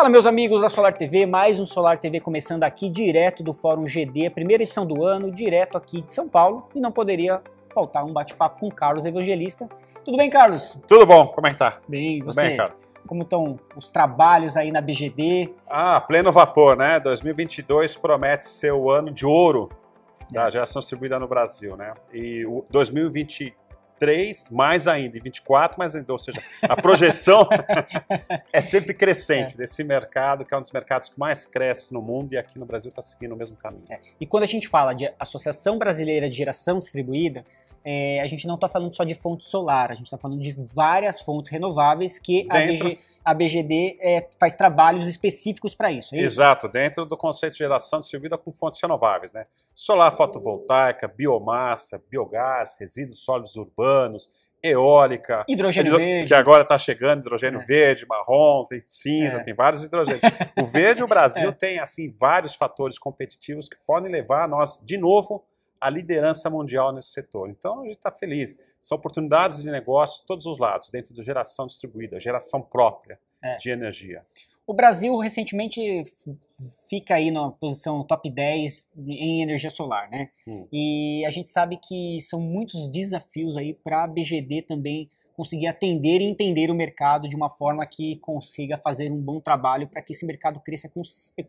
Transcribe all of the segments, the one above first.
Fala meus amigos da Solar TV, mais um Solar TV começando aqui direto do Fórum GD, a primeira edição do ano, direto aqui de São Paulo, e não poderia faltar um bate-papo com Carlos Evangelista. Tudo bem, Carlos? Tudo bom, como é que tá? Bem, Tudo você? bem, cara. Como estão os trabalhos aí na BGD? Ah, pleno vapor, né? 2022 promete ser o ano de ouro é. da geração distribuída no Brasil, né? E 2020 3, mais ainda, e 24, mais ainda. Ou seja, a projeção é sempre crescente é. desse mercado, que é um dos mercados que mais cresce no mundo e aqui no Brasil está seguindo o mesmo caminho. É. E quando a gente fala de Associação Brasileira de Geração Distribuída, é, a gente não está falando só de fonte solar, a gente está falando de várias fontes renováveis que dentro, a, BG, a, BGD é, faz trabalhos específicos para isso, é isso, Exato, dentro do conceito de geração distribuída com fontes renováveis, né? Solar uhum. fotovoltaica, biomassa, biogás, resíduos sólidos urbanos urbanos, eólica. Hidrogênio verde. Que agora está chegando, hidrogênio é. verde, marrom, tem cinza, é. tem vários hidrogênios. O verde, o Brasil é. tem assim vários fatores competitivos que podem levar nós, de novo, à liderança mundial nesse setor. Então, a gente está feliz. São oportunidades de negócio de todos os lados, dentro da geração distribuída, geração própria é. de energia. O Brasil recentemente fica aí na posição top 10 em energia solar, né? Hum. E a gente sabe que são muitos desafios aí para a BGD também conseguir atender e entender o mercado de uma forma que consiga fazer um bom trabalho para que esse mercado cresça com,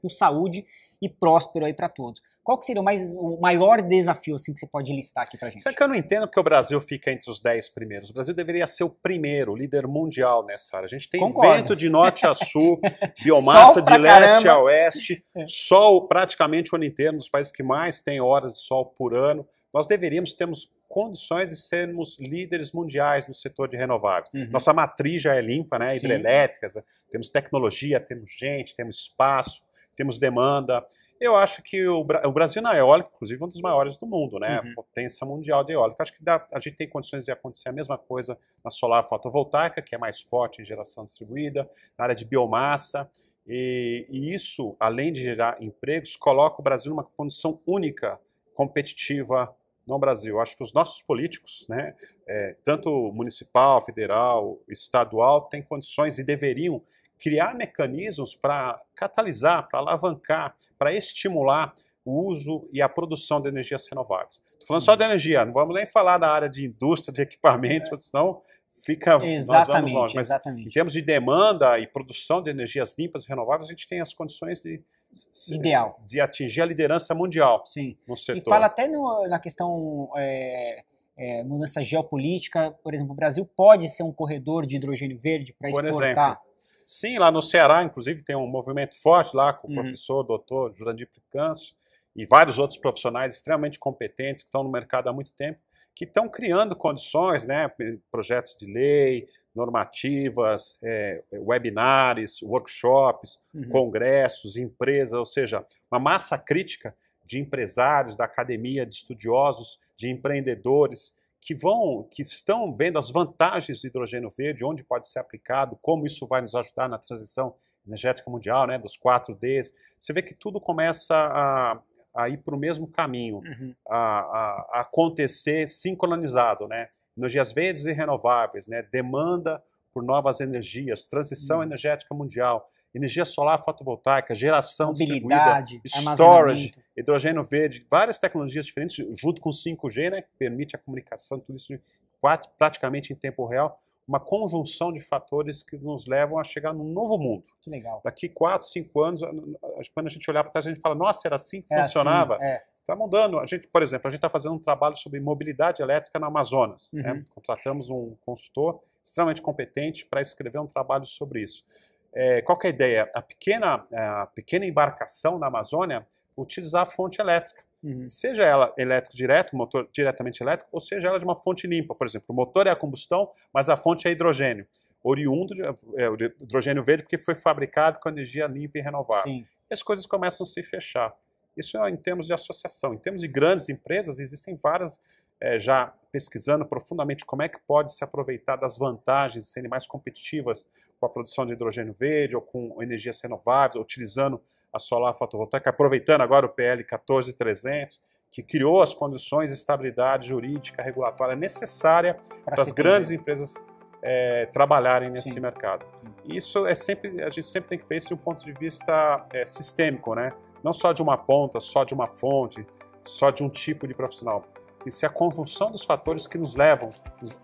com saúde e próspero aí para todos. Qual que seria o, mais, o maior desafio assim, que você pode listar aqui para gente? Será que eu não entendo porque o Brasil fica entre os 10 primeiros. O Brasil deveria ser o primeiro, líder mundial nessa área. A gente tem Concordo. vento de norte a sul, biomassa de leste a oeste, é. sol praticamente o ano inteiro, nos países que mais tem horas de sol por ano. Nós deveríamos temos condições de sermos líderes mundiais no setor de renováveis. Uhum. Nossa matriz já é limpa, né? Hidrelétricas, temos tecnologia, temos gente, temos espaço, temos demanda. Eu acho que o, o Brasil na eólica, inclusive, é um dos maiores do mundo, né? Uhum. Potência mundial de eólica. Acho que dá, a gente tem condições de acontecer a mesma coisa na solar fotovoltaica, que é mais forte em geração distribuída, na área de biomassa. E, e isso, além de gerar empregos, coloca o Brasil numa condição única, competitiva, no Brasil. Acho que os nossos políticos, né, é, tanto municipal, federal, estadual, têm condições e deveriam criar mecanismos para catalisar, para alavancar, para estimular o uso e a produção de energias renováveis. Estou falando só de energia, não vamos nem falar da área de indústria, de equipamentos, é. senão fica exatamente, longe. Mas exatamente. em termos de demanda e produção de energias limpas e renováveis, a gente tem as condições de ideal. De atingir a liderança mundial Sim. no setor. E fala até no, na questão é, é, mudança geopolítica, por exemplo, o Brasil pode ser um corredor de hidrogênio verde para exportar. Exemplo. Sim, lá no Ceará, inclusive, tem um movimento forte lá com o uhum. professor, doutor Jurandir Picanso e vários outros profissionais extremamente competentes que estão no mercado há muito tempo, que estão criando condições, né, projetos de lei, normativas, é, é, webinars, workshops, uhum. congressos, empresas, ou seja, uma massa crítica de empresários, da academia, de estudiosos, de empreendedores que vão, que estão vendo as vantagens do hidrogênio verde, onde pode ser aplicado, como isso vai nos ajudar na transição energética mundial, né, dos 4Ds. Você vê que tudo começa a, a ir para o mesmo caminho, uhum. a, a, a acontecer sincronizado, né? energias verdes e renováveis, né? demanda por novas energias, transição hum. energética mundial, energia solar fotovoltaica, geração distribuída, storage, hidrogênio verde, várias tecnologias diferentes, junto com 5G, né, que permite a comunicação, tudo isso praticamente em tempo real, uma conjunção de fatores que nos levam a chegar num novo mundo. Que legal. Daqui 4, 5 anos, quando a gente olhar para trás, a gente fala, nossa, era assim que assim, funcionava. Assim, é. Está mudando. A gente, por exemplo, a gente está fazendo um trabalho sobre mobilidade elétrica na Amazonas. Né? Uhum. Né? Contratamos um consultor extremamente competente para escrever um trabalho sobre isso. É, qual é a ideia? A pequena, é, a pequena embarcação na Amazônia utilizar a fonte elétrica. Uhum. Seja ela elétrico direto, motor diretamente elétrico, ou seja ela de uma fonte limpa, por exemplo. O motor é a combustão, mas a fonte é hidrogênio. Oriundo de, é, hidrogênio verde, porque foi fabricado com energia limpa e renovável. Sim. E as coisas começam a se fechar. Isso é em termos de associação. Em termos de grandes empresas, existem várias é, já pesquisando profundamente como é que pode se aproveitar das vantagens, serem mais competitivas com a produção de hidrogênio verde ou com energias renováveis, utilizando a solar fotovoltaica, aproveitando agora o PL 14300, que criou as condições de estabilidade jurídica, regulatória necessária para, as grandes empresas é, trabalharem nesse Sim. mercado. Sim. Isso é sempre a gente sempre tem que ver isso de um ponto de vista é, sistêmico, né? Não só de uma ponta, só de uma fonte, só de um tipo de profissional. Tem ser é a conjunção dos fatores que nos levam,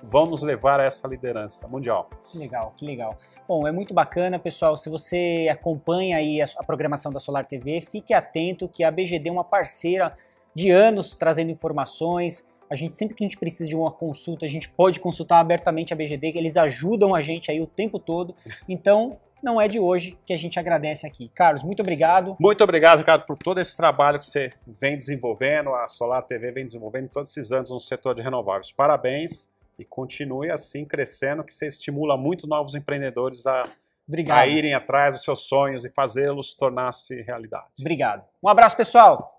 vão nos levar a essa liderança mundial. Que legal, que legal. Bom, é muito bacana, pessoal. Se você acompanha aí a, programação da Solar TV, fique atento que a BGD é uma parceira de anos trazendo informações. A gente sempre que a gente precisa de uma consulta, a gente pode consultar abertamente a BGD, eles ajudam a gente aí o tempo todo. Então, não é de hoje que a gente agradece aqui. Carlos, muito obrigado. Muito obrigado, Ricardo, por todo esse trabalho que você vem desenvolvendo, a Solar TV vem desenvolvendo todos esses anos no setor de renováveis. Parabéns e continue assim crescendo, que você estimula muito novos empreendedores a, a irem atrás dos seus sonhos e fazê-los tornar-se realidade. Obrigado. Um abraço, pessoal.